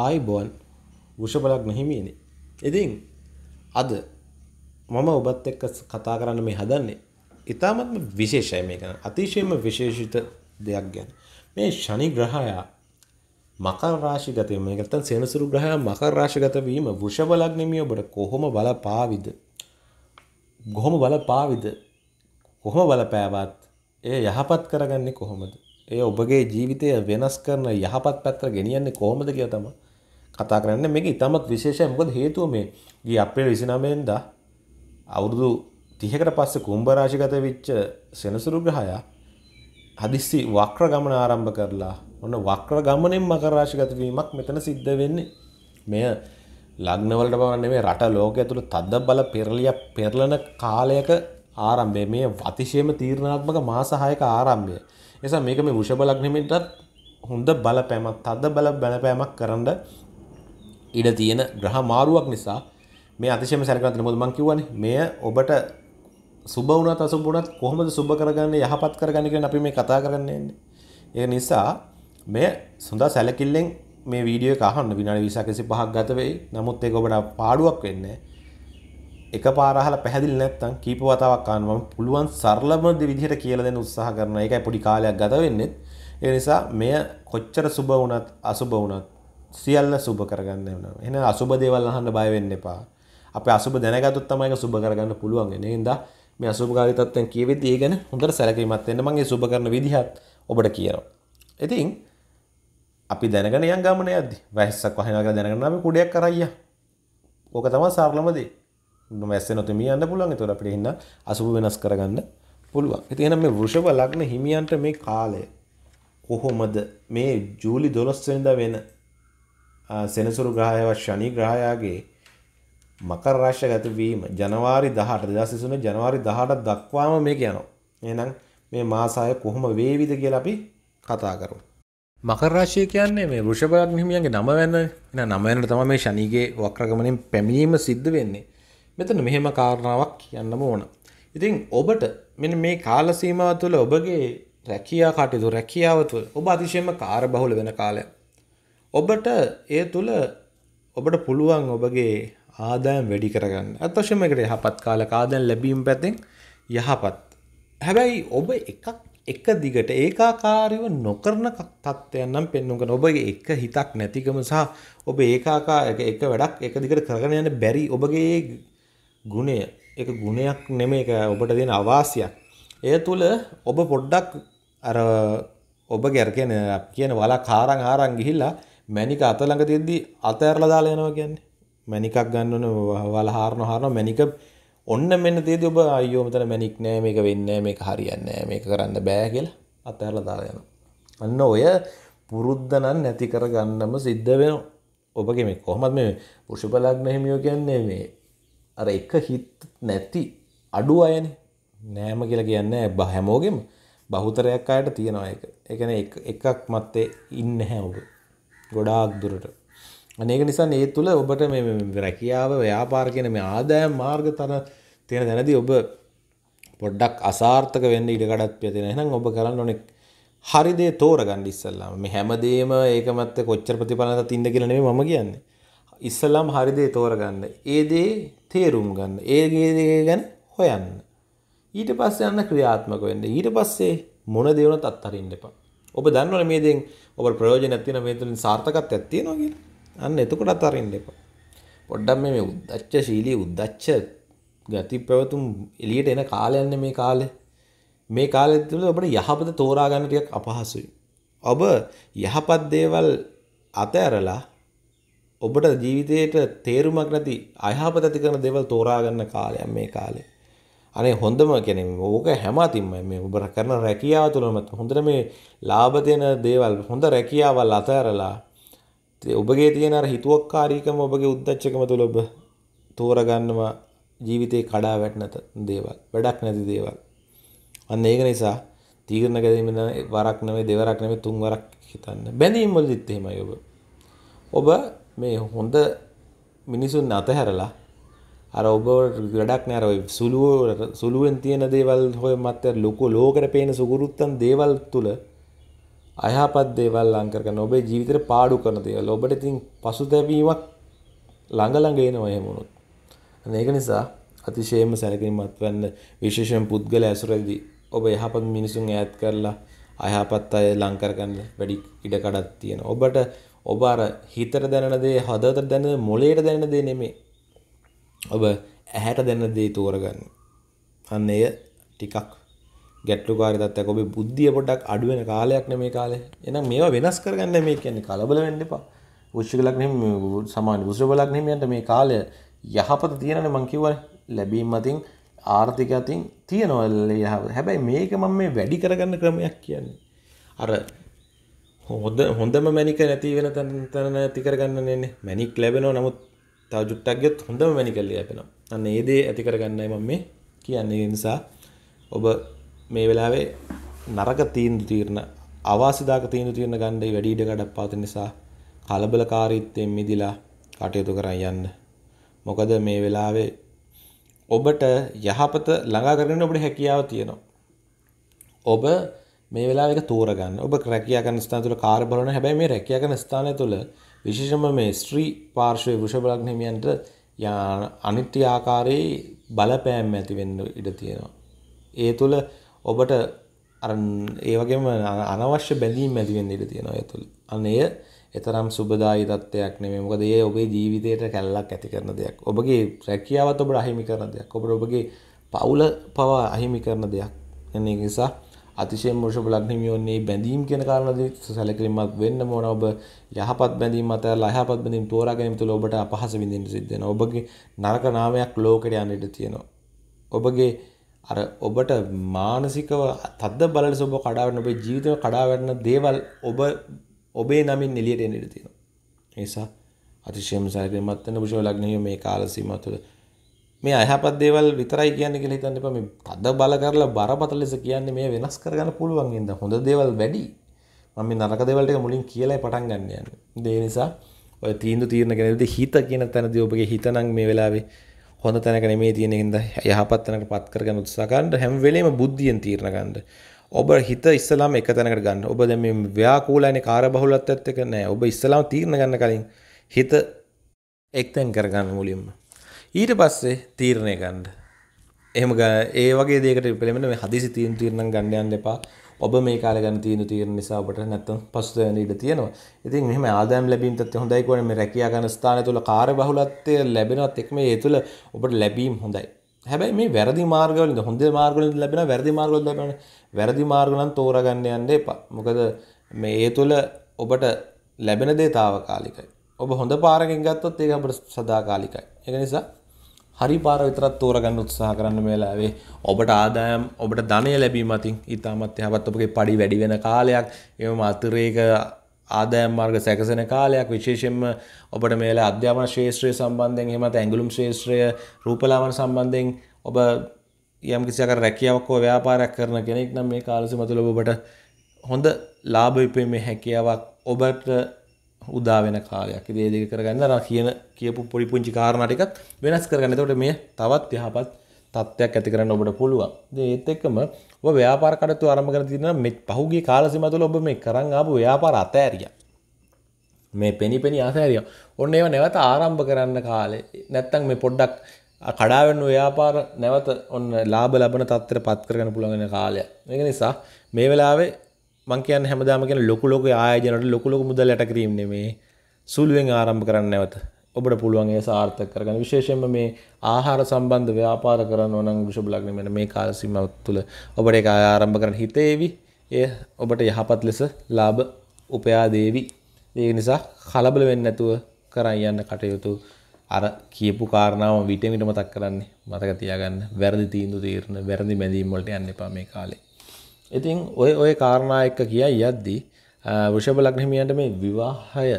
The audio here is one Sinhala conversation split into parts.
ආයිබෝන් වෘෂභලග්න හිමියනි. ඉතින් අද මම ඔබත් එක්ක කතා කරන්න මේ හදන්නේ. ඉතාමත්ම විශේෂයි මේක. අතිශයම විශේෂිත දෙයක් ගැන. මේ ශනි ග්‍රහයා මකර රාශිගත වීම. නැත්නම් සෙනසුරු ග්‍රහයා මකර රාශිගත වීම වෘෂභ ලග්නෙමිය ඔබට කොහොම බලපාවිද? කොහොම බලපාවිද? කොහොම බලපෑවත් ඒ යහපත් කරගන්නේ කොහොමද? ඒ ඔබගේ ජීවිතය වෙනස් කරන යහපත් පැත්තට ගෙනියන්නේ කොහොමද කියලා තමයි කතා කරන්න මේක ඉතාමත් විශේෂය මොකද හේතුව මේ ගිය අප්‍රේල් 29 අවුරුදු 30කට පස්සේ කුම්භ රාශිගත වෙච්ච සෙනසුරු ග්‍රහයා හදිස්සි වක්‍ර ගමන ආරම්භ කරලා ඔන්න වක්‍ර ගමනෙන් මකර රාශිගත වීමක් මෙතන සිද්ධ වෙන්නේ. මෙය ලග්න වලට පවා නෙමෙයි රට ලෝකය තුල තද බල පෙරලිය පෙරලන කාලයක ආරම්භය මේ අතිශයම තීරණාත්මක මාස 6ක ආරම්භය. එසා මේක මේ වෘෂභ ලග්නෙමින්ටත් හොඳ බලපෑමක් තද බල බලපෑමක් කරන්න ඉඩ තියෙන ග්‍රහ මාරුවක් නිසා මේ අතිශයම සැලකන්න මොකද මම කියවනේ මෙය ඔබට සුබ වුණත් අසුබ වුණත් කොහොමද සුබ කරගන්නේ යහපත් කරගන්නේ කියන අපි මේ කතා කරන්න යන්නේ ඒ නිසා මෙය සුන්දර සැලකිල්ලෙන් මේ වීඩියෝ එක අහන්න විනාඩි 20ක 25ක් ගත වෙයි නමුත් ඒක ඔබට පාඩුවක් වෙන්නේ එකපාර අහලා පැහැදිලි නැත්නම් කීප වතාවක් අහන්න මම පුළුවන් සරලම විදිහට කියලා දෙන්න උත්සාහ කරනවා ඒකයි පොඩි කාලයක් ගත වෙන්නේ ඒ නිසා මෙය කොච්චර සුබ වුණත් අසුබ වුණත් සියල්ල සුබ කරගන්න වෙනවා. එහෙනම් අසුබ දේවල් අහන්න බය වෙන්න එපා. අපි අසුබ දැනගත්තොත් තමයි ඒක සුබ කරගන්න පුළුවන්. එහෙනම් මේ අසුබකාරී තත්ත්වයන් කියවෙද්දී ඒ ගැන හොඳට සැලකීමක් වෙන්න මම ඒ සුබ කරන විදිහත් ඔබට කියනවා. ඉතින් අපි දැනගෙන යන ගමන යද්දි වැස්සක් වහිනවා කියලා දැනගෙන අපි කුඩයක් කරයියා. ඕක තමයි සරලම දේ. වැස්ස නොතෙමී යන්න පුළුවන්. ඒතකොට අපිට ඉන්න අසුබ වෙනස් කරගන්න පුළුවන්. ඉතින් එහෙනම් මේ වෘෂභ ලග්න හිමියන්ට මේ කාලය කොහොමද මේ ජූලි 12 වෙනිදා වෙන සෙනසුරු ග්‍රහයවත් ශනී ග්‍රහයාගේ මකර රාශිය ගත වීම ජනවාරි 18 2023 ජනවාරි 18 දක්වාම මේක යනවා. එහෙනම් මේ මාසය කොහොම වේවිද කියලා අපි කතා කරමු. මකර රාශිය කියන්නේ මේ වෘෂභ ලග්න හිමියන්ගේ නම වෙන එහෙනම් නම වෙනට තමයි මේ ශනිගේ වක්‍රගමණයෙන් පැමිණීම සිද්ධ වෙන්නේ. මෙතන මෙහෙම කාරණාවක් කියන්නම ඕන. ඉතින් ඔබට මෙන්න මේ කාල සීමාව තුළ ඔබගේ රැකියා කටයුතු රැකියාව තුළ ඔබ අතිශයම කාර්යබහුල වෙන කාලයක්. ඔබට ඒ තුළ ඔබට පුළුවන් ඔබගේ ආදායම් වැඩි කරගන්න අත්වශමකට යහපත් කාල කාදන් ලැබීම් පැතිෙන් යහපත් හැබැයි ඔබ එකක් එක දිගට ඒකාකාරව නොකරන තත්ත්වයන් නම් පෙන්නුක ඔබගේ එක හිතක් නැතිකම සහ ඔබ ඒකාකා එක වැඩක් එක දිගට කරගෙන යන බැරි ඔබගේ ගුණය එක ගුණයක් නෙම එක ඔබට දෙන අවාසියක් එය තුළ ඔබ පොඩ්ඩක් අර ඔබ ගැරගෙන කියන වලා කාරං ආරං ගිහිල්ලා මැනික අත ළඟ තියෙද්දි අත ඇරලා දාලා යනවා කියන්නේ. මැනිකක් ගන්න ඕන වල හාරන හාරන මැනික ඔන්න මෙන්න තියෙද්දි ඔබ අයියෝ මෙතන මැනික් නෑ මේක වෙන්නේ නෑ මේක හරියන්නේ නෑ මේක කරන්න බෑ කියලා අත ඇරලා දාලා යනවා. අන්න ඔය පුරුද්ද නම් නැති කරගන්නම සිද්ධ වෙනවා. ඔබගේ මේ කොහොමද මේ වෘෂභ ලග්න හිමියෝ කියන්නේ මේ අර එක හිත නැති අඩු අයනේ. නෑම කියලා කියන්නේ හැමෝගෙම බහුතරයක් අයට තියෙනවා ඒක. ඒ කියන්නේ එකක් මැත්තේ ඉන්නේ නැහැ ඔබ. ගොඩාක් දුරට අනේක නිසා ඒ තුළ ඔබට රැකියාව ව්‍යාපාර කියන මේ ආදායම් මාර්ග තන තියෙන දැනදී ඔබ පොඩ්ඩක් අසාර්ථක වෙන්න ඉඩකඩත් පයතින එහෙනම් ඔබ කරන්න ඕනේ හරි දේ තෝරගන්න ඉස්සල්ලාම මේ හැමදේම ඒකමත් කොච්චර ප්‍රතිඵලනක් තින්ද කියලා නෙමෙයි මම කියන්නේ ඉස්සල්ලාම හරි දේ තෝරගන්න ඒ දේ තේරුම් ගන්න ඒ දේ ගැන හොයන්න ඊට පස්සේ යන්න ක්‍රියාත්මක වෙන්න ඊට පස්සේ මොන දේ වුණත් අත්හරින්න එපා ඔබ දන්නවනේ මේ දේෙන් ඔබට ප්‍රයෝජනයක් තියෙනවා මේ තුලින් සාර්ථකත්වයක් තියෙනවා කියලා. අන්න එතකොටත් අරින්න එපා. පොඩ්ඩක් මේ උද්දච්ච ශීලී උද්දච්ච ගති පැවතුම් එළියට එන කාලයන්නේ මේ කාලේ. මේ කාලය තුළ ඔබට යහපත තෝරා ගන්න ටිකක් අපහසුයි. ඔබ යහපත් දේවල් අතඇරලා ඔබට ජීවිතයට තේරුමක් නැති අයහපත ඇති කරන දේවල් තෝරා ගන්න කාලයක් මේ කාලේ. අනේ හොඳම කැනෙ ඕක හැමතිම මේ ඔබ කරන රැකියාව තුළමත් හොඳට මේ ලාභ දෙන දේවල් හොඳ රැකියාවල් අතඇරලා ඔබගේ තියෙන හිතුවක්කාරීකම ඔබගේ උද්දච්චකම තුළ ඔබ තෝරගන්නවා ජීවිතේ කඩා වැටනත දේවල් වැඩක් නැති දේවල් අන්න ඒක නිසා තීරණ ගැදීමෙන වරක් නෙවෙයි දෙවරක් නෙවෙයි තුන් වරක් හිතන්න බැඳීම් වලදිත් එහෙමයි ඔබ ඔබ මේ හොඳ මිනිසුන් අතහැරලා අර ඔබ ගඩක් නෑර සුළුව සුළුවෙන් තියෙන දේවල් හොය මත්ත ලොකු ලෝකට පේන සුගුරුත්තන් දේවල් තුළ අයහපත් දේවල් ලංකරක නොබේ ජීවිතර පාඩු කරන දේවල් ඔබට තින් පසු දැවීමක් ළඟළඟේන වයමුණුත්. ඒක නිසා අතිශේම සැලකින්මත් වන්න විශේෂෙන් පුද්ගල ඇසුරදි ඔබ යහපත් මිනිසුන් ඈත් කරලා අයහපත් අය ලංකරගන්න වැඩි ඉඩකඩක් තියෙන. ඔබට ඔබ අර හිතට දැනන දේ හදවතට දැනන මොලේට දැනන දේ නෙමෙයි. ඔබ ඇහැට දැන දේ තෝරගන්න. අන්න එය ටිකක් ගැටලුකාරී තත්ත්වයක් ඔබේ බුද්ධිය පොඩ්ඩක් අඩු වෙන කාලයක් නේ මේ කාලේ. එහෙනම් මේවා වෙනස් කරගන්න මේ කියන්නේ කලබල වෙන්න එපා. වෘශ්චික ලග්නෙම සමාන වෘෂභ ලග්නෙමයන්ට මේ කාලය යහපත තියෙනනේ මං කිව්වනේ. ලැබීම් අතින් ආර්ථික අතින් තියෙනවා යහපත. හැබැයි මේක මම මේ වැඩි කරගන්න ක්‍රමයක් කියන්නේ. අර හොඳ හොඳම මැනික නැති වෙන තැන නැති කරගන්න නෙන්නේ. මැනික් ලැබෙනවා නමුත් තව ජුට්ටක්ගෙත් හොඳම වැනි කල්ලි යැපෙනවා. අන්න ඒ දේ ඇති කරගන්නයි මම මේ කියන්නේ. ඒ නිසා ඔබ මේ වෙලාවේ නරක තීන්දුව తీරන අවාසිදාක තීන්දුව తీරන ගන්නේ වැඩි ඉඩ කඩක් පාත නිසා කලබලකාරීත්වයෙන් මිදිලා කටයුතු කරන් යන්න. මොකද මේ වෙලාවේ ඔබට යහපත ළඟා කරගෙන ඔබට හැකියාව තියෙනවා. ඔබ මේ වෙලාවක තෝරගන්න ඔබ රැකියා කරන ස්ථාන තුල කාර්ය බලන හැබැයි මේ රැකියා කරන ස්ථානය තුල විශේෂම මේ ස්ත්‍රී පාර්ශවයේ වෘෂභ ලග්න හිමියන්ට අනිත්‍ය ආකාරයේ බලපෑම් ඇති වෙන්න ඉඩ තියෙනවා. ඒ තුල ඔබට අර ඒ වගේම අනවශ්‍ය බැඳීම් ඇති වෙන්න ඉඩ තියෙනවා ඒ තුල. අන්න එය එතරම් සුබදායි තත්ත්වයක් නෙමෙයි. මොකද ඒ ඔබේ ජීවිතයට කැළලක් ඇති කරන දෙයක්. ඔබගේ රැකියාවත් ඔබට අහිමි කරන දෙයක්. ඔබට ඔබගේ පවුල පවා අහිමි කරන දෙයක්. එන්නේ නිසා අතිශයෙන් මොෂප ලග්න හිමියෝන්නේ බැඳීම් කියන කාරණාදී සැලකිලිමත් වෙන්න ඕන ඔබ යහපත් බැඳීම් අතහැරලා අයහපත් බැඳීම් තෝරා ගැනීම තුළ ඔබට අපහස විඳින්න සිද්ධ වෙනවා. ඔබගේ නරක නාමයක් ලෝකෙට යන්න ඉඩ තියෙනවා. ඔබගේ අර ඔබට මානසිකව තද්ද බලල ඔබ කඩාවැටෙන ඔබේ ජීවිතේ කඩාවැටෙන දේවල් ඔබ ඔබේ නමින් එළියට එන්න ඉඩ තියෙනවා. ඒ නිසා අතිශයම සැලකිලිමත් වෙන්න පුෂෝ ලග්න හිමියෝ මේ කාල සීමාව තුළ මේ අයහපත් දේවල් විතරයි කියන්නේ කියලා හිතන්න එපා මේ තද බල කරලා බරපතල ලෙස කියන්නේ මේ වෙනස් කරගන්න පුළුවන් ඉඳ හොඳ දේවල් වැඩි මම මේ නරක දේවල් ටික මුලින් කියලායි පටන් ගන්න යන්නේ ඒ නිසා ඔය තීන්දුව තීරණ ගැනදී හිත කියන තැනදී ඔබගේ හිත නම් මේ වෙලාවේ හොඳ තැනක නෙමෙයි තියෙන හින්දා යහපත් තැනකට පත් කරගන්න උත්සාහ ගන්න හැම වෙලෙම බුද්ධියෙන් තීරණ ගන්න ඔබ හිත ඉස්සලාම එක තැනකට ගන්න ඔබ දැන් මේ ව්‍යාකූලයිනේ කාර්යබහුලත්වයත් එක නෑ ඔබ ඉස්සලාම තීරණ ගන්න කලින් හිත එක්තෙන් කරගන්න මුලින්ම ඊට පස්සේ තීරණය ගන්න එහම ඒ වගේ දෙකට පෙළෙන හදිසි තීන් තීරණ ගණ්ඩයන් එපා ඔබ මේ කාල ගන්න තියෙන තීරණ නිසා ඔබට නැත්තම් පසුතැවෙන ඉඩ තියෙනවා. ඉතින් මෙහෙම ආදායම් ලැබීමත් හොඳයි කියන්නේ මේ රැකියා ගන්න ස්ථානය තුල කාර්යබහුලත්වය ලැබෙනවත් එක්කම ඒ තුල ඔබට ලැබීම් හොඳයි. හැබැයි මේ වැරදි මාර්ගවලින්ද හොඳ මාර්ගවලින්ද ලැබෙනවා වැරදි මාර්ගවලින්ද ලැබෙනවා. වැරදි මාර්ග නම් තෝරාගන්න යන්න එපා. මොකද මේ ඒ තුල ඔබට ලැබෙන දේ తాවකාලිකයි. ඔබ හොඳ පාරකින් ගත්තොත් ඒක අපිට සදාකාලිකයි. ඒක නිසා හරි පාර විතරත් තෝරගන්න උත්සාහ කරන්න මේ වෙලාවේ ඔබට ආදායම් ඔබට ධනය ලැබීම අතින් ඊටමත් යහපත් ඔබගේ padi වැඩි වෙන කාලයක් එවම අතිරේක ආදායම් මාර්ග සැකසෙන කාලයක් විශේෂයෙන්ම ඔබට මේ වෙලාවේ අධ්‍යාපන ශාස්ත්‍රය සම්බන්ධයෙන් එහෙමත් ඇඟලුම් ශාස්ත්‍රය රූපලාවන සම්බන්ධයෙන් ඔබ යම් කිසියක රැකියාවක් හෝ ව්‍යාපාරයක් කරන කෙනෙක් නම් මේ කාලසීම තුළ ඔබට හොඳ ලාභ විපීමේ හැකියාවක් ඔබට උදා වෙන කාලයක්. ඉතින් මේ දෙක කරගන්න අර කියන කියපු පොඩි පුංචි කාරණා ටිකත් වෙනස් කරගන්න. එතකොට මේ තවත් යහපත් තත්ත්වයක් ඇති කරන්න ඔබට පුළුවන්. ඉතින් ඒත් එක්කම ඔබ ව්‍යාපාර කටයුතු ආරම්භ කරන තියෙනවා මේ පහුගිය කාල සීමාව තුළ ඔබ මේ කරන් ආපු ව්‍යාපාර අතෑරියා. මේ පෙනිපෙනි අතෑරියා. ඔන්න ඒව නැවත ආරම්භ කරන්න කාලේ නැත්තම් මේ පොඩ්ඩක් කඩාවන්න ව්‍යාපාර නැවත ඔන්න ලාභ ලබන තත්තර පත් කරගන්න පුළුවන් කාලය. මේක නිසා මේ වෙලාවේ මංකයන් හැමදාම කියෙන ලොකු ලොක ආයජනට ලොකු ලොක මුදල් ලට කිරීම නෙමේ සුළුවෙන් ආරම්භ කරන්න නැවත ඔබට පුළුවන් ඒ සාර්ථක කරගන්න විශේෂයෙන්ම මේ ආහාර සම්බන්ධ ව්‍යාපාර කරනවා නම් වෘෂභ ලග්නෙ මේ කාල සීමාව තුළ ඔබට ඒක ආරම්භ කරන්න හිතේවි. එය ඔබට යහපත් ලෙස ලාභ උපයා දේවි. ඒ නිසා කලබල වෙන්නේ නැතුව කරන් යන්න කටයුතු අර කියපු කාරණාව විටින් විට මතක් කරන්නේ. මතක තියාගන්න. වැරදි තීන්දුව తీරන වැරදි මැදීම් වලට යන්න එපා මේ කාලේ. ඉතින් ඔය ඔය කාරණා එක්ක කියයි යද්දී වෘෂභ ලග්න හිමියන්ට මේ විවාහය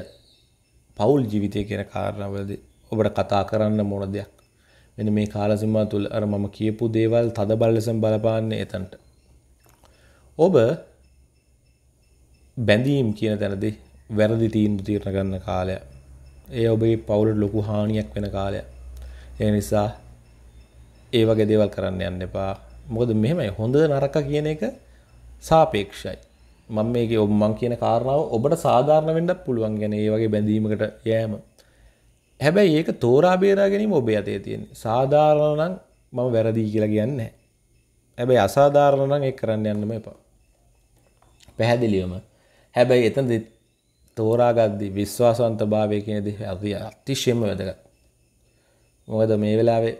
පෞල් ජීවිතය කියන කාරණාවලදී ඔබට කතා කරන්න මොන දෙයක් මෙන්න මේ කාල සීමා තුල අර මම කියපු දේවල් තදබල ලෙසම බලපාන්නේ එතනට ඔබ බැඳීම් කියන තැනදී වැරදි තීන්දුව తీරන ගන්න කාලය ඒ ඔබේ පෞලට ලොකු හානියක් වෙන කාලය ඒ නිසා ඒ වගේ දේවල් කරන්න යන්න එපා මොකද මෙහෙමයි හොඳ නරක කියන එක සාපේක්ෂයි. මම මේකේ ඔබ මං කියන කාරණාව ඔබට සාධාරණ වෙන්නත් පුළුවන්. يعني ඒ වගේ බැඳීමකට යෑම. හැබැයි ඒක තෝරා බේරා ගැනීම ඔබේ අතේ තියෙන. සාධාරණ නම් මම වැරදි කියලා කියන්නේ නැහැ. හැබැයි අසාධාරණ නම් ඒක කරන්න යන්නම එපා. පැහැදිලිවම. හැබැයි එතනදී තෝරාගද්දී විශ්වාසවන්තභාවය කියන දේ අති අතිශයම වැදගත්. මොකද මේ වෙලාවේ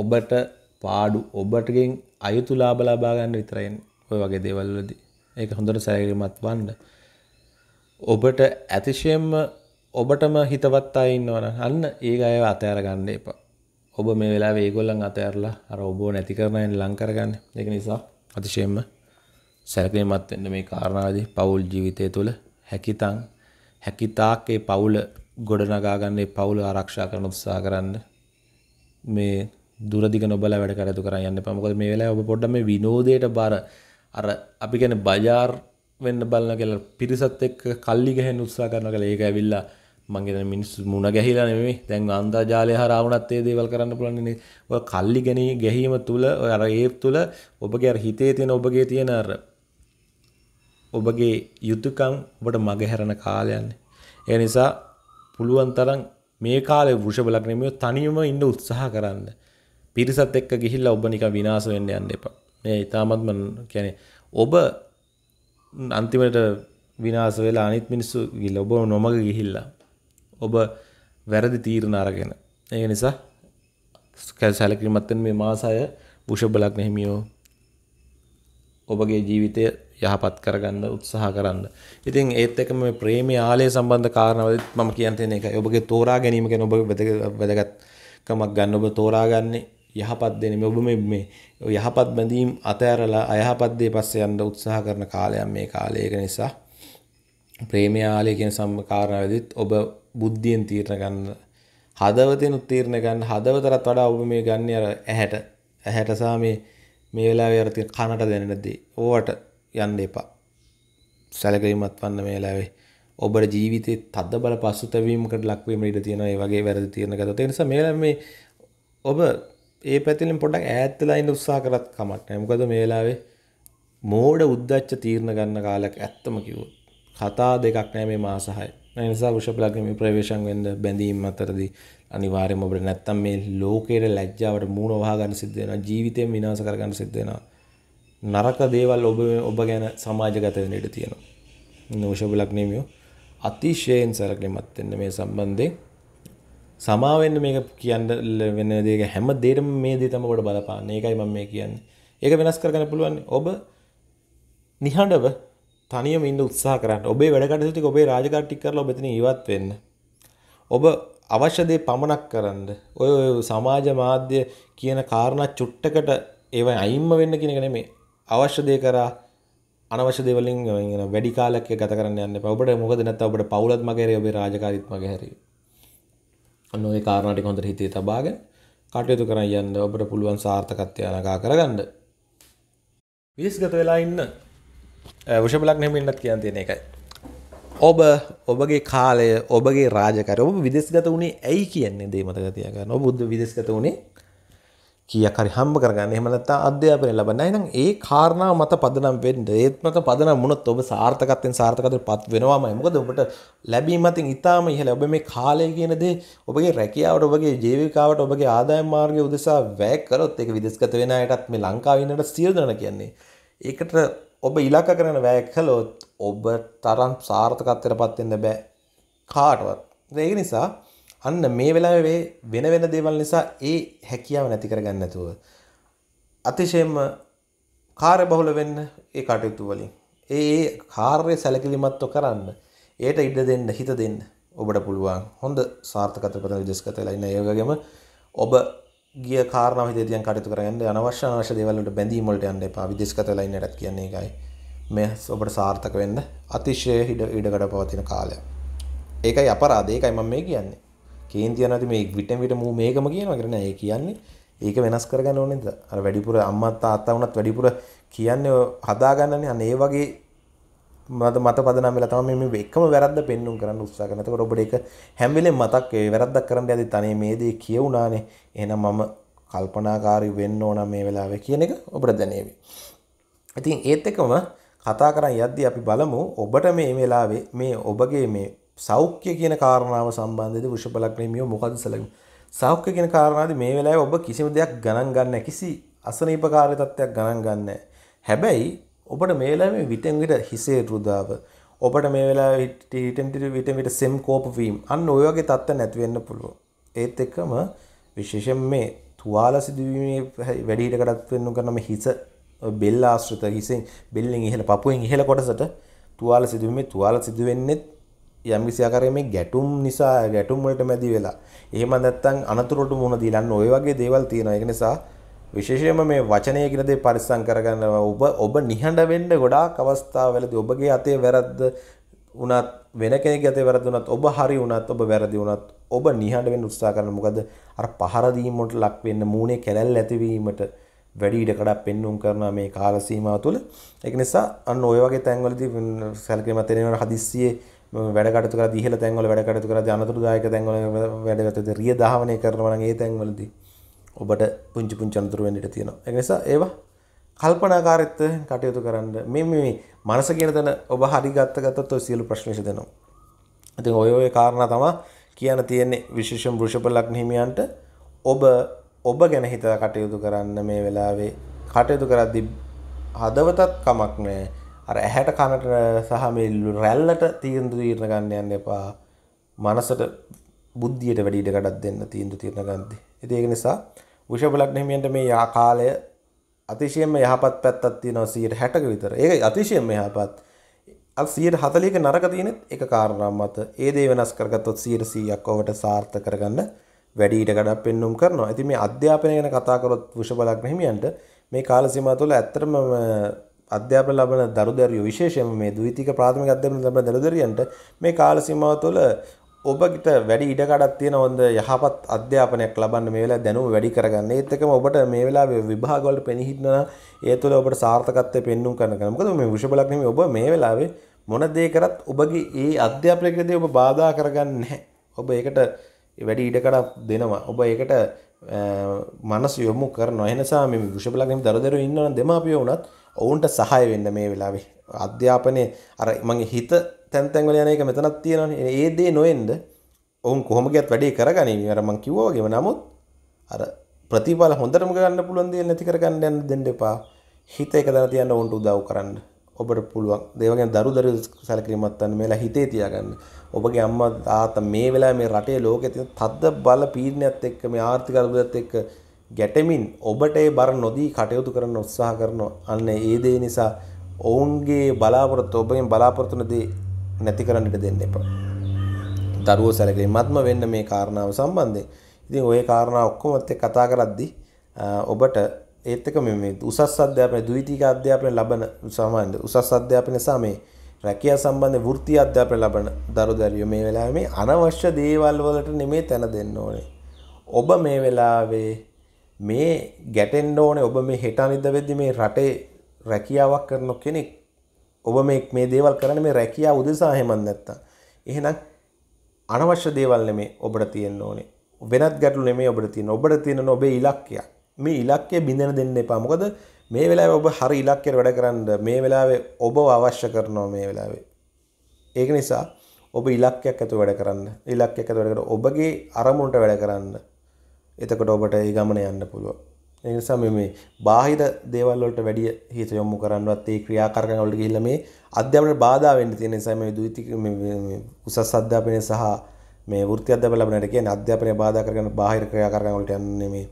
ඔබට පාඩු ඔබටගෙන් අයුතු ලාභ ලබා ගන්න විතරයි. ඔය වගේ දේවල්ලදී ඒක හොඳට සැලකිලිමත් වන්න ඔබට අතිශයෙන්ම ඔබටම හිතවත් අය ඉන්නවනම් අන්න ඒ අයව අතෑර ගන්න එපා ඔබ මේ වෙලාවේ ඒගොල්ලන් අතෑරලා අර ඔබව නැති කරනයින් ලං කරගන්න ඒක නිසා අතිශයෙන්ම සැලකිලිමත් වෙන්න මේ කාරණාදී පෞල් ජීවිතය තුළ හැකිතන් හැකිතාක් ඒ පෞල ගොඩනගා ගන්න ඒ පෞල ආරක්ෂා කරන උත්සාහ කරන්න මේ දුරදිග නොබලා වැඩ කටයුතු කරන් යන්න එපා මොකද මේ වෙලාවේ ඔබ පොඩ්ඩක් මේ විනෝදයට බාර අර අපි ගැන බජාර් වෙන්න බලන කියලා පිරිසත් එක්ක කල්ලි ගැහෙන් උත්සා කරන කළ ඒක ඇවිල්ලා මංගේ මිනිස්සු මුණ ගැහිලා නෙමෙයි දැන් අන්තර්ජාලය හරහා වුණත් ඒ දේවල් කරන්න පුළුවන් නේ ඔය කල්ලි ගැනී ගැහිම තුල අර ඒ තුල ඔබගේ අර හිතේ තියෙන ඔබගේ තියෙන අර ඔබගේ යුතුයකම් ඔබට මගහැරන කාලයන්නේ ඒ නිසා පුළුවන් තරම් මේ කාලේ වෘෂභ ලග්නෙමියෝ තනියම ඉන්න උත්සාහ කරන්න පිරිසත් එක්ක ගිහිල්ලා ඔබ නිකන් විනාශ වෙන්න යන්න එපා මේ ඉතාමත්ම කියන්නේ ඔබ අන්තිමට විනාශ වෙලා අනිත් මිනිස්සු ගිහිල්ලා ඔබ නොමග ගිහිල්ලා ඔබ වැරදි තීරණ අරගෙන ඒ නිසා සැලකිලිමත් වෙන මේ මාසය බුෂබලක් නැහිමියෝ ඔබගේ ජීවිතය යහපත් කරගන්න උත්සාහ කරන්න. ඉතින් ඒත් එක්ක මේ ප්‍රේමයේ ආලය සම්බන්ධ කාරණාවලත් මම කියන්න තියෙන එකයි ඔබගේ තෝරා ගැනීම ගැන ඔබ වැදගත්කමක් ගන්න ඔබ තෝරාගන්නේ යහපත් දෙන ඔබ මේ යහපත් බැඳීම් අතඇරලා අයහපත් දේ පස්සේ යන්න උත්සාහ කරන කාලයක් මේ කාලයක නිසා ප්‍රේමය ආලය කියන සම්කාරණවලදීත් ඔබ බුද්ධියෙන් තීරණ ගන්න හදවතෙන් තීරණ ගන්න හදවතටත් වඩා ඔබ මේ ගන්න අර ඇහැට ඇහැට සහ මේ මේ වෙලාවේ අර තියෙන කනට දැනෙන දේ ඕවට යන්න එපා සැලකිලිමත් වන්න මේ වෙලාවේ ඔබට ජීවිතේ තද බල පසුතැවීමකට ලක්වීමට ඉඩ තියෙනවා ඒ වගේ වැරදි තීරණ ගත ඒ නිසා මේ මේ ඔබ ඒ පැතිලින් පොඩක් ඈත් වෙලා ඉන්න උත්සාහ කරත් කමක් නැහැ. මොකද මේ වෙලාවේ මෝඩ උද්දච්ච තීරණ ගන්න කාලයක් ඇත්තම කිව්වොත්. කතා දෙකක් නැහැ මේ මාස 6. ඒ නිසා වෘෂභ ලග්නේ මේ ප්‍රවේශම් වෙන්න බැඳීම් අතරදී අනිවාර්යයෙන්ම ඔබට නැත්තම් මේ ලෝකයේ ලැජ්ජාවට මූණ වහා ගන්න සිද්ධ වෙනවා. ජීවිතේම විනාශ කර ගන්න සිද්ධ වෙනවා. නරක දේවල් ඔබ ඔබ ගැන සමාජගත වෙන්න ඉඩ තියෙනවා. වෘෂභ ලග්නේ මියෝ අතිශයෙන් සැලකිලිමත් වෙන්න මේ සම්බන්ධයෙන් සමාවෙන්න්න මේක කියන්න වෙන දෙක හැම දේටම මේ දේ තමකොට බලපාන්න ඒකයි මම මේ කියන්නේ ඒක වෙනස් කරගන්න පුළුවන් ඔබ නිහඬව තනියම ඉන්න උත්සාහ කරන්න ඔබේ වැඩකට ති ඔබේ රාජකාටික් කරලා ඔබතින ඉවත් වෙන්න ඔබ අවශ්‍යදේ පමණක් කරන්න ඔය සමාජ මාධ්‍ය කියන කාරණ චුට්ටකට ඒව අයිම්ම වෙන්න කියෙනගෙන මේ අවශ්‍යදය කරා අනවශ්‍ය දෙවලින් වැඩි කාලක්ය ගත කරන්න යන්න පවට මොකද නැත ඔබට පවුලත් මගේ ඔබේ රාජකාරිත්මගේ හැරී ඔන්න ඔය කාරණා ටික හොඳට හිතේ තබාගෙන කටයුතු කරන් යන්න ඔබට පුළුවන් සාර්ථකත්වය අනගා කරගන්න. විශේෂගත වෙලා ඉන්න වෘෂභ ලග්නෙම ඉන්නත් කියන්න තියෙන එකයි. ඔබ ඔබගේ කාලය ඔබගේ රාජකාරය ඔබ විදේශගත වුණේ ඇයි කියන්නේ දේ මතක තියාගන්න. ඔබ බුද්ධ විදේශගත වුණේ කියක් හරි හම්බ කරගන්න එහෙම නැත්නම් අධ්‍යාපනය ලබන්න. එහෙනම් ඒ කාරණා මත පදනම් වෙන්න ඒත් මත පදනම් වුණොත් ඔබ සාර්ථකත්වයෙන් සාර්ථකත්වයටපත් වෙනවාමයි. මොකද ඔබට ලැබීම අතින් ඊටාම ඉහළ ඔබ මේ කාලය කියන දේ ඔබගේ රැකියාවට ඔබගේ ජීවිකාවට ඔබගේ ආදායම් මාර්ගය උදෙසා වැය කරොත් ඒක විදේශගත වෙන අයටත් මේ ලංකාවේ ඉන්නට සියලු දෙනා කියන්නේ. ඒකට ඔබ ඉලක්ක කරන වැය කළොත් ඔබ තරම් සාර්ථකත්වයටපත් වෙන්න බෑ කාටවත්. ඒක නිසා අන්න මේ වෙලාවේ වෙන වෙන දේවල් නිසා ඒ හැකියාව නැති කරගන්න නැතුව අතිශයෙන්ම කාර්යබහුල වෙන්න ඒ කටයුතු වලින් ඒ ඒ කාර්ය සැලකිලිමත්ව කරන්න ඒට ඉඩ දෙන්න හිත දෙන්න ඔබට පුළුවන් හොඳ සාර්ථකත ප්‍රතින විදේශගතලා ඉන්න ඒ වගේම ඔබ ගිය කාරණා හිතේ තියන් කටයුතු කරගන්න අනවශ්‍ය අනවශ්‍ය දේවල් වලට බැඳීම් වලට යන්න එපා විදේශගතලා ඉන්නටත් කියන්නේ ඒකයි මේ ඔබට සාර්ථක වෙන්න අතිශය ඉඩ ඉඩකඩ පවතින කාලය ඒකයි අපරාධ ඒකයි මම මේ කියන්නේ කේන්ති යනති මේ විටමිට මූ මේකම කියන කරන ඒ කියන්නේ ඒක වෙනස් කරගන්න ඕනෙද අර වැඩිපුර අම්මත් තාත්තා වුණත් වැඩිපුර කියන්නේ හදාගන්නන්නේ අන්න ඒ වගේ මද මත පදනම් වෙලා තමයි මේ එකම වැරද්ද පෙන්වුම් කරන්න උත්සාහ කරන. එතකොට ඔබට ඒක හැම වෙලෙම මතක් වේ වැරද්දක් කරන්න යද්දි තනේ මේ දේ කියුණානේ. එහෙනම් මම කල්පනාකාරී වෙන්න ඕන මේ වෙලාවේ කියන එක ඔබට දැනේවි. ඉතින් ඒත් එකම කතා කරන් යද්දී අපි බලමු ඔබට මේ වෙලාවේ මේ ඔබගේ මේ සෞඛ්‍ය කියන කාරණාව සම්බන්ධයේද වෘෂභ ලග්නමියෝ මොකද සැලකුවේ? සෞඛ්‍ය කියන කාරණාවේදී මේ වෙලාවේ ඔබ කිසිම දෙයක් ගණන් ගන්න කිසි අසනීපකාරී තත්ත්වයක් ගණන් ගන්න හැබැයි ඔබට මේ වෙලාවේ විටෙන් විට හිසේ රුදාව ඔබට මේ වෙලාවේ හිටෙන් විට විට සෙම් කෝප වීම අන්න ඔය වගේ තත්ත්ව නැති වෙන්න පුළුවන්. ඒත් එක්කම විශේෂයෙන් මේ තුවාල සිදුවීමේ වැඩි හිටකටත් වෙන්න කරන මේ හිස බෙල්ල ආශ්‍රිත හිසෙන් බෙල්ලෙන් ඉහළ පපුවෙන් ඉහළ කොටසට තුවාල සිදුවීමේ තුවාල සිදුවෙන්නේ යම් විසියාකාරයේ මේ ගැටුම් නිසා ගැටුම් වලට මැදි වෙලා එහෙම නැත්නම් අනතුරට මුහුණ දීලා අන්න ওই වගේ දේවල් තියෙනවා ඒක නිසා විශේෂයෙන්ම මේ වචනය කියන දේ පරිස්සම් කරගන්න ඔබ ඔබ නිහඬ වෙන්න ගොඩාක් අවස්ථාවලදී ඔබගේ අතේ වැරද්ද වුණත් වෙන කෙනෙක් අතේ වැරද්ද වුණත් ඔබ හරි වුණත් ඔබ වැරදි වුණත් ඔබ නිහඬ වෙන්න උත්සාහ කරන්න මොකද අර පහර දීමකට ලක් වෙන්න මූණේ කැලැල් ඇතිවීමට වැඩි ඉඩකඩක් පෙන්වුම් කරන මේ කාල සීමාව තුළ ඒක නිසා අන්න ওই වගේ තැන්වලදී සැලකීමක් තියෙනවා හදිස්සියේ වැඩකටතු කර ඉහළ තැන්වල වැඩකටතු කරද අනතුරුදායක තැන්වල වැඩගතද රිය දහවනය කරනවා නම් ඒ තැන්වලදී ඔබට පුංචි පුංචි අනතුරු වෙන්න ඉඩ තියෙනවා. ඒ නිසා ඒවා කල්පනාකාරීත්වයෙන් කටයුතු කරන්න මේ මේ මනස කියන තැන ඔබ හරි ගත්ත ගත්තොත් ඔය සියලු ප්‍රශ්න විසඳෙනවා. ඉතින් ඔය ඔය කාරණා තමයි කියන්න තියෙන්නේ විශේෂම වෘෂභ ලග්න හිමියන්ට ඔබ ඔබ ගැන හිතලා කටයුතු කරන්න මේ වෙලාවේ කටයුතු කරද්දී හදවතත් කමක් නැහැ අර ඇහැට කනට සහ මේ රැල්ලට තීන්දු තීරණ ගන්න යන්න එපා මනසට බුද්ධියට වැඩි ඉඩ කඩක් දෙන්න තීන්දු තීරණ ගන්නදී ඉතින් ඒක නිසා වෘෂභ ලග්න හිමියන්ට මේ යා කාලය අතිශයෙන්ම යහපත් පැත්තක් තියෙනවා 160ක විතර ඒක අතිශයෙන්ම යහපත් සියට හතලික නරක තියනෙත් එක කාරණම් මත ඒ දේ වෙනස් කරගත්තොත් සියට සීයක් ඔවට සාර්ථ කරගන්න වැඩීට ගඩක් පෙන්නුම් කරනවා ඇති මේ අධ්‍යාපනය ගැන කතාකරොත් විෂ බලක් නහිමියන්ට මේ කාලසිම තුළ ඇත්තරම අධ්‍යාපන ලබන දරුදරියෝ විශේෂයෙන්ම මේ ද්විතීක ප්‍රාථමික අධ්‍යාපන ලබන දරුදරියන්ට මේ කාල සීමාව තුළ ඔබට වැඩි ඉඩකඩක් තියෙන හොඳ යහපත් අධ්‍යාපනයක් ලබන්න මේ වෙලාවේ දැනුම වැඩි කරගන්න. ඒත් එක්කම ඔබට මේ වෙලාවේ විභාග වලට පෙනී හිටනවා ඒ තුළ ඔබට සාර්ථකත්වය පෙන්වුම් කරනවා. මොකද මේ වෘෂභ ලග්නෙමේ ඔබ මේ වෙලාවේ මොන දේ කරත් ඔබගේ ඒ අධ්‍යාපනයේදී ඔබ බාධා කරගන්නේ නැහැ. ඔබ ඒකට වැඩි ඉඩකඩක් දෙනවා. ඔබ ඒකට මනස යොමු කරනවා. එනිසා මේ වෘෂභ ලග්නෙමේ දරුදරියෝ ඉන්නවනම් දෙමාපියෝ වුණත් ඔවුන්ට සහය වෙන්න මේ වෙලාවේ අධ්‍යාපනය අර මගේ හිත තැන්තැන්වල යන එක මෙතනත් තියෙනවනේ ඒ දේ නොයෙන්ද ඔවුන් කොහොම ගියත් වැඩේ කරගනිමි අර මං කිව්වා වගේම නමුත් අර ප්‍රතිඵල හොඳටම ගන්න පුළුවන් දේ නැති කරගන්න යන්න දෙන්න එපා හිත එක දන තියන්න ඔවුන්ට උදව් කරන්න ඔබට පුළුවන් දේවගෙන් දරු දරු සැලකිලිමත් වෙන්න මේලා හිතේ තියාගන්න ඔබගේ අම්මා තාත්තා මේ වෙලාවේ මේ රටේ ලෝකේ තියෙන තද්ද බල පීඩනයත් එක්ක මේ ආර්ථික අර්බුදත් එක්ක ගැටමින් ඔබට ඒ බර නොදී කටයුතු කරන්න උත්සාහ කරනවා. අන්න ඒ දේ නිසා ඔවුන්ගේ බලාපොරොත්තු ඔබෙන් බලාපොරොත්තු දේ නැති කරන්නට දෙන්න එපා. දරුවෝ සැලකිලිමත්ම වෙන්න මේ කාරණාව සම්බන්ධයෙන්. ඉතින් ওই කාරණා ඔක්කොම එක්ක කතා කරද්දී ඔබට ඒත් එක මේ උසස් අධ්‍යාපනය ද්විතීක අධ්‍යාපනය ලබන සාමාන්‍ය උසස් අධ්‍යාපනය සහ මේ රැකියා සම්බන්ධ වෘත්ති අධ්‍යාපන ලබන දරුදරිය මේ වෙලාවේ මේ අනවශ්‍ය දේවල් වලට නෙමේ තැන දෙන්න ඕනේ. ඔබ මේ වෙලාවේ මේ ගැටෙන්ඩ ඕනේ ඔබ මේ හෙට අනිද්ද වෙද්දි මේ රටේ රැකියාවක් කරන කෙනෙක් ඔබ මේ මේ දේවල් කරන්න මේ රැකියා උදෙසා හැමන් නැත්තම් එහෙනම් අනවශ්‍ය දේවල් නෙමේ ඔබට තියෙන්න ඕනේ වෙනත් ගැටලු නෙමේ ඔබට තියෙන ඔබට තියෙන ඔබේ ඉලක්කයක් මේ ඉලක්කය බිඳෙන දෙන්න එපා මොකද මේ වෙලාවේ ඔබ හරි ඉලක්කයට වැඩ කරන්න මේ වෙලාවේ ඔබව අවශ්‍ය කරනවා මේ වෙලාවේ ඒක නිසා ඔබ ඉලක්කයක් ඇතුව වැඩ කරන්න ඉලක්කයක් ඇතුව වැඩ කර ඔබගේ අරමුණට වැඩ කරන්න එතකොට ඔබට ඒ ගමන යන්න පුළුවන්. ඒ නිසා මේ මේ බාහිර දේවල් වලට වැඩි හිත යොමු කරන්නවත් ඒ ක්‍රියාකාරකම් වලට ගිහිල්ලා මේ අධ්‍යාපනයට බාධා වෙන්න තියෙන නිසා මේ ද්විතික මේ උසස් අධ්‍යාපනය සහ මේ වෘත්ති අධ්‍යාපන ලැබුණාට කියන්නේ අධ්‍යාපනය බාධා කරගෙන බාහිර ක්‍රියාකාරකම් වලට යන්නේ මේ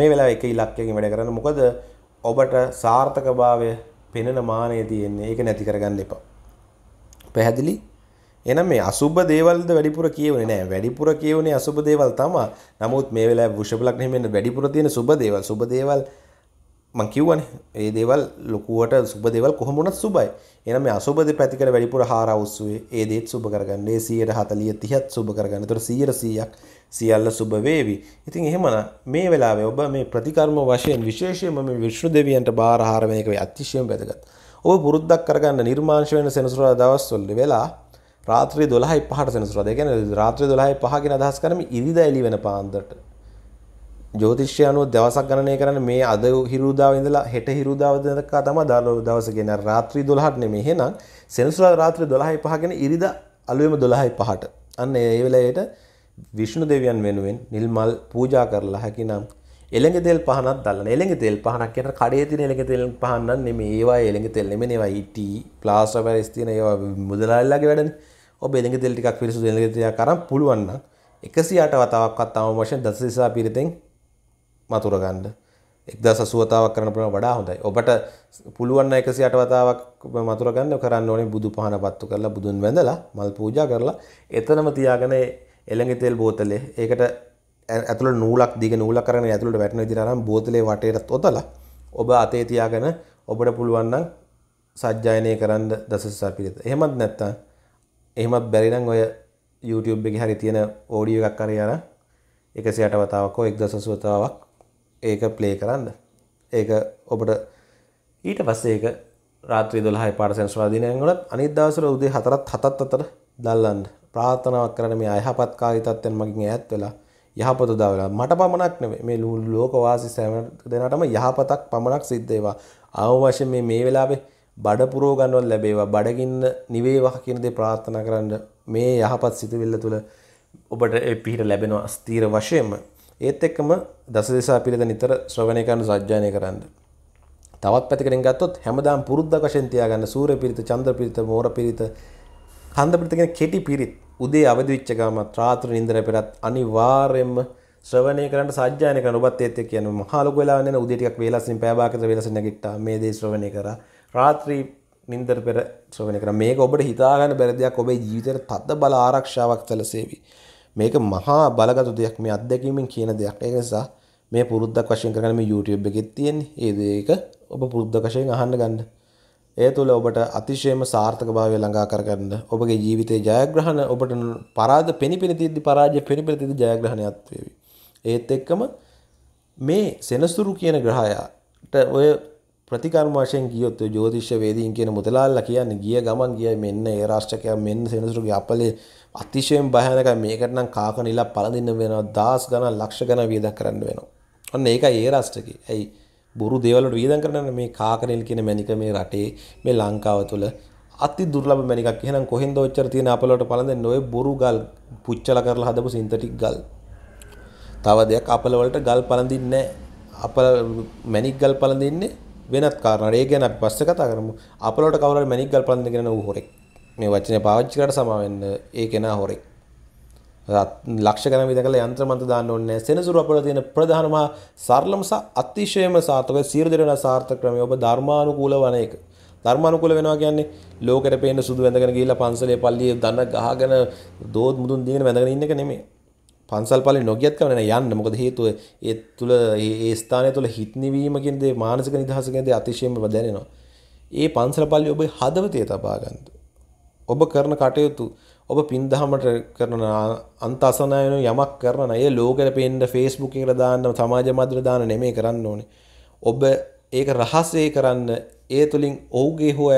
මේ වෙලාවේ එක ඉලක්කයකින් වැඩ කරන්න. මොකද ඔබට සාර්ථකභාවය පෙනෙන මානය තියෙන්නේ. ඒක නැති කරගන්න එපා. පැහැදිලි? එනම් මේ අසුබ දේවල්ද වැඩිපුර කියවනේ නෑ වැඩිපුර කියවනේ අසුබ දේවල් තමයි. නමුත් මේ වෙලාවේ වෘෂභ ලග්නෙ මෙන්න වැඩිපුර තියෙන සුබ දේවල් සුබ දේවල් මං කිව්වනේ. ඒ දේවල් ලොකුවට සුබ දේවල් කොහොම වුණත් සුබයි. එනම් මේ අසුබ දේ පැතිකල වැඩිපුර හාරවුස්සුවේ ඒ දේත් සුබ කරගන්න. ඒ 140 30ත් සුබ කරගන්න. ඒතර 100ක් සියල්ල සුබ වේවි. ඉතින් එහෙමනම් මේ වෙලාවේ ඔබ මේ ප්‍රතිකර්ම වශයෙන් විශේෂයෙන්ම මේ විෂ්ණු දෙවියන්ට බාර හාර වෙන එක අතිශයම වැදගත්. ඔබ පුරුද්දක් කරගන්න නිර්මාංශ වෙන සෙනසුරාදා දවස්වල වෙලා රාත්‍රී දොළහයි පහට සෙනසුරාද ඒ කියන්නේ රාත්‍රී 12යි 5 කියන අදහස් කරන්නේ ඉරිදා එළි වෙන පාන්දරට ජ්‍යොතිෂය අනුව දවසක් ගණනය කරන්නේ මේ අද හිරුදාව ඉඳලා හෙට හිරුදාව දක්වා තමයි දවස කියන්නේ රාත්‍රී 12ට නෙමෙයි එහෙනම් සෙනසුරාදා රාත්‍රී 12යි 5 කියන ඉරිදා අලුයම 12යි 5ට අන්න ඒ වෙලාවේට විෂ්ණු දෙවියන් වෙනුවෙන් නිල් මල් පූජා කරලා හැකිනම් එළඟ තෙල් පහනක් දාලා එළඟ තෙල් පහනක් කියන කඩේ තියෙන එළඟ තෙල් පහනක් නෙමෙයි ඒවා එළඟ තෙල් නෙමෙයි ඒවා ඉටි ප්ලාස්ටර් පැරිස් තියෙන ඒවා මුදලාලිලාගේ වැඩනේ ඔබ එළඟ තෙල් ටිකක් පිරිසුදු එළඟ තෙල් ටිකක් අරන් පුළුවන් නම් 108 වතාවක්වත් තම වශයෙන් දසසිසා පිරිතෙන් මතුර ගන්න 1080 වතාවක් කරන්න පුළුවන් වඩා හොඳයි. ඔබට පුළුවන් නම් 108 වතාවක් මතුර ගන්න කරන්න ඕනේ බුදු පහන පත්තු කරලා බුදුන් වැඳලා මල් පූජා කරලා එතනම තියාගෙන එළඟ තෙල් බෝතලේ ඒකට ඇතුළේ නූලක් දීගෙන නූලක් කරගෙන ඇතුළට වැටෙන විදිහට අරන් බෝතලේ වටේට ඔතලා ඔබ අතේ තියාගෙන ඔබට පුළුවන් නම් සජ්ජායනය කරන්න දසසිසා පිරිත. එහෙමත් නැත්නම් එහෙමත් බැරිනම් ඔය YouTube එක හරි තියෙන ඕඩිය එකක් කර යන එකසියට වතාවක්කෝ එක් දසසුවතාවක් ඒක ප්ලේ කරන්න ඒක ඔබට ඊට පස්සේක රාත්‍රී දොළහයි පාට සැන්ස්වාදීනයගොලත් අනිදවසර උදේ හතරත් හතත් අතර දල්ලන්න ප්‍රාථනාවක් කරන මේ අයහපත් කාරිතත්වයෙන් මගින් ඈත් වෙලා යහපත උදාවෙලා මට පමණක් නෙවෙයි මේ ලෝකවාසී සෑම දෙනාටම යහපතක් පමණක් සිද්ධ වේවා. අවම වශයෙන් මේ මේ වෙලාවේ බඩ පුරෝ ගන්නවත් ලැබේවා බඩගින්න නිවේවා කියන දේ ප්‍රාර්ථනා කරන්න මේ යහපත් සිතුවිල්ල තුළ ඔබට පිහිට ලැබෙන ස්ථීර වශයෙන්ම ඒත් එක්කම දස දෙසා පිළිද නිතර ශ්‍රවණය කරන සජ්ජානය කරන්න. තවත් පැතිකරින් ගත්තොත් හැමදාම පුරුද්දක් වශයෙන් තියාගන්න සූර්ය පිරිත, චන්ද්‍ර පිරිත, මෝර පිරිත, කන්ද පිරිත කියන කෙටි පිරිත් උදේ අවදි වෙච්ච ගමන් රාත්‍රී නිින්දර පෙරත් අනිවාර්යයෙන්ම ශ්‍රවණය කරන්න සජ්ජායන කරන ඔබත් ඒත් එක්ක කියන්නේ මහා ලොකු වෙලා වෙන උදේ ටිකක් වේලසින් පෑබාකද වේලසින් නැගිට්ටා මේ දේ ශ්‍රවණය කරා රාත්‍රී නින්දර පෙර ශ්‍රවණය කර මේක ඔබට හිතාගන්න බැරි දෙයක් ඔබේ ජීවිතයට තද බල ආරක්ෂාවක් සැලසේවි. මේක මහා බලගත් දෙයක් මේ අත්දැකීමෙන් කියන දෙයක්. ඒ නිසා මේ පුරුද්දක් වශයෙන් කරගෙන මේ YouTube එකෙත් තියෙන්නේ. ඒ දේක ඔබ පුරුද්දක වශයෙන් අහන්න ගන්න. ඒ තුළ ඔබට අතිශයම සාර්ථකභාවය ළඟා කරගන්න. ඔබගේ ජීවිතයේ ජයග්‍රහණ ඔබට පරාද පෙනිපෙන තියද්දි පරාජය පෙනිපෙන තියද්දි ජයග්‍රහණයක් වේවි. ඒත් එක්කම මේ සෙනසුරු කියන ග්‍රහයාට ඔය ප්‍රතිකර්ම වශයෙන් කියොත් ජෝතිෂ්‍ය වේදීන් කියන මුදලාල්ලා කියන්නේ ගිය ගමන් ගිය මෙන්න ඒ රාෂ්ට්‍රකයා මෙන්න සෙනසුරුගේ අපලේ අතිශයෙන් භයානකයි මේකට නම් කාක නිලා පළඳින්න වෙනවා දහස් ගණන් ලක්ෂ ගණන් වියදම් කරන්න වෙනවා. අන්න ඒකයි ඒ රාෂ්ට්‍රකේ. ඇයි බොරු දේවල් වලට වියදම් කරන්න මේ කාක නිල් කියන මැනික මේ රටේ මේ ලංකාව තුළ අති දුර්ලභ මැනිකක්. එහෙනම් කොහෙන්ද ඔච්චර තියෙන අපලවලට පළඳින්න ඔය බොරු ගල් පුච්චලා කරලා හදපු සින්තටික් ගල්. තව දෙයක් අපලවලට ගල් පළඳින්නේ නැහැ. අපල මැනික් ගල් පළඳින්නේ වෙනත් කාරණ ඒ ගැන පස්ස කතා කරමු අපලට කවර මැනික්ගල් පලඳ ගෙන වූ හොරෙක් මේ වචනය පාච්චිකට සමාවෙන්න ඒ කෙනා හොරෙක් ලක්ෂ කන විදකල යන්ත්‍රමන්ත දාන්න ඕන්නේ සෙනසුර අපල තියෙන ප්‍රධානම සරලම සහ අතිශයම සාර්ථක සියලු දෙනා සාර්ථක ක්‍රමය ඔබ ධර්මානුකූල වන එක ධර්මානුකූල වෙනවා කියන්නේ ලෝකෙට පේන සුදු වැඳගෙන ගිහිල්ලා පන්සලේ පල්ලියේ දන ගහගෙන දෝත් මුදුන් දීගෙන වැඳගෙන ඉන්න එක නෙමෙයි පන්සල් පල නොගියත් කවන යන්න මොකද හේතුව ඒ තුළ ඒ ස්ථානය තුළ හිත්නවීමකින්ද මානසික නිදහසකද අතිශයම දැනෙනවා. ඒ පන්සල පල්ලි ඔබ හදවතය තබාගන්ද. ඔබ කරන කටයුතු ඔබ පින්දහමට කරන අන්ත අසනයන යමක් කරන අය ලෝකට පෙන්ට ෆේස්බුක් එකට දාන්න සමාජ මධ්‍ර දාන නෙමේ කරන්න ඕනේ. ඔබ ඒක රහස්සේ කරන්න ඒ තුළින් ඔහුගේ හෝ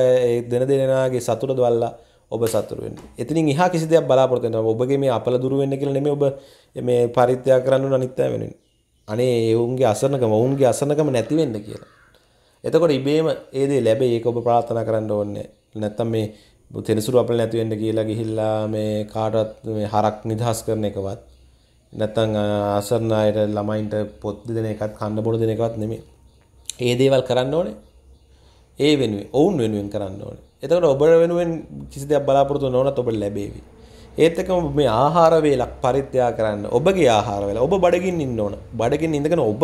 දෙන දෙනෙනගේ සතුට දවල්ලා ඔබ සතුරුවෙන් එතින් එහා කිසි දෙයක් බලාපොරොත්තු වෙනවා ඔබගේ මේ අපල දුරු වෙන්න කියලා නෙමෙයි ඔබ මේ පරිත්‍යාග කරන්න ඕන අනිත්‍ය වෙනුවෙන් අනේ ඔවුන්ගේ අසරණකම ඔවුන්ගේ අසරණකම නැති වෙන්න කියලා එතකොට ඉබේම ඒ දේ ලැබෙයි ඒක ඔබ ප්‍රාර්ථනා කරන්න ඕනේ නැත්තම් මේ තෙනසුරු අපල නැති වෙන්න කියලා ගිහිල්ලා මේ කාටවත් මේ හරක් නිදහස් කරන එකවත් නැත්තම් අසරණ අයට ළමයින්ට පොත් දෙන එකත් කන්න බොන දෙන එකවත් නෙමෙයි ඒ දේවල් කරන්න ඕනේ ඒ වෙනුවෙන් ඔවුන් වෙනුවෙන් කරන්න ඕනේ එතකට ඔබ වෙනුවෙන් කිසි දෙයක් බලාපොරතු නොනත් ඔබ ලැබේවි. ඒත් එක මේ ආහාරවේලක් පරිත්‍යයා කරන්න ඔබගේ ආහාරවෙල ඔබ බඩගින් ඉන්න ඕන බඩගින් ඉඳගෙන ඔබ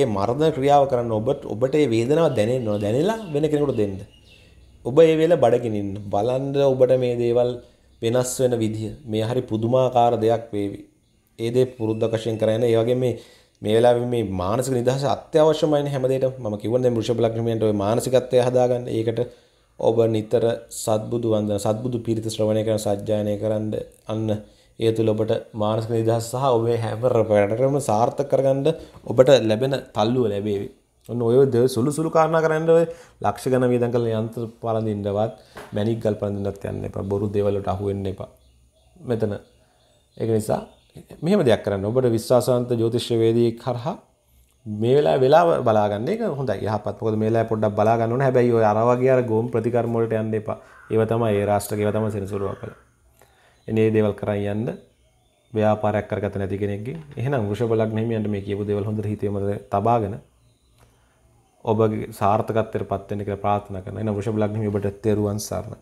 ඒ මරද ක්‍රියාව කරන්න ඔබට ඔබට ඒ වේදනාව දැනෙන් නො දැනලා වෙන කෙනෙකුට දෙන්න. ඔබ ඒ වෙල බඩගිනින් බලන්ඩ ඔබට මේ දේවල් වෙනස් වෙන විදිහ මේ හරි පුදුමාකාර දෙයක් වේවි. ඒදේ පුරුද්ධකශයෙන් කරන්න ඒවගේ මේ මේ වෙලා මේ මානසික නිදහස අත්‍යවශ්‍යමයි හැමදේට මම කිවන්නේ වෘෂභ ලග්නයට ඔය මානසිකත්වය හදාගන්න ඒකට ඔබ නිතර සත්බුදු වන්දන සත්බුදු පිරිත ශ්‍රවණය කරන සජ්ජායනය කරන්න අන්න ඒ තුළ ඔබට මානසික නිදහස සහ ඔබේ හැම රැටරම සාර්ථක කරගන්න ඔබට ලැබෙන තල්ලුව ලැබේවි. ඔන්න ඔය ද සුළු සුළු කාරණා කරන්න ඔය ලක්ෂ ගණන් වියදම් කරලා යන්ත්‍ර පළඳින්නවත් මැණික් ගල් පළඳින්නත් යන්න එපා. බොරු දේවල් වලට අහු වෙන්න එපා. මෙතන ඒක නිසා මෙහෙම දෙයක් කරන්න. ඔබට විශ්වාසවන්ත ජ්‍යොතිෂ්‍යවේදියෙක් හරහා මේ වෙලා වෙලා බලාගන්න හොඳ යහපත්කොද මේලා පොඩ්ඩක් බලාගන්න හැබැයි අරවාගේ ගෝම් ප්‍රතිකර්මොලට යන්න එපා ඒවතම ඒ රාෂ්ට්‍රගේ තම සෙනසුරුව කළ එනේ දේවල් කරයි යන්න ව්‍යාපාරයක් කරගත නැති කෙනෙක්ගේ එහෙනම් වෘෂභ ලග්නහිමියන්ට මේ කියපු දේවල් හොඳට හිතේම තබාගෙන ඔබගේ සාර්ථකත්වයට පත් වෙන්න කියලා ප්‍රාර්ථනා කරනවා. එහෙනම් වෘෂභ ලග්නහිමිය ඔබට තෙරුවන් සරණයි.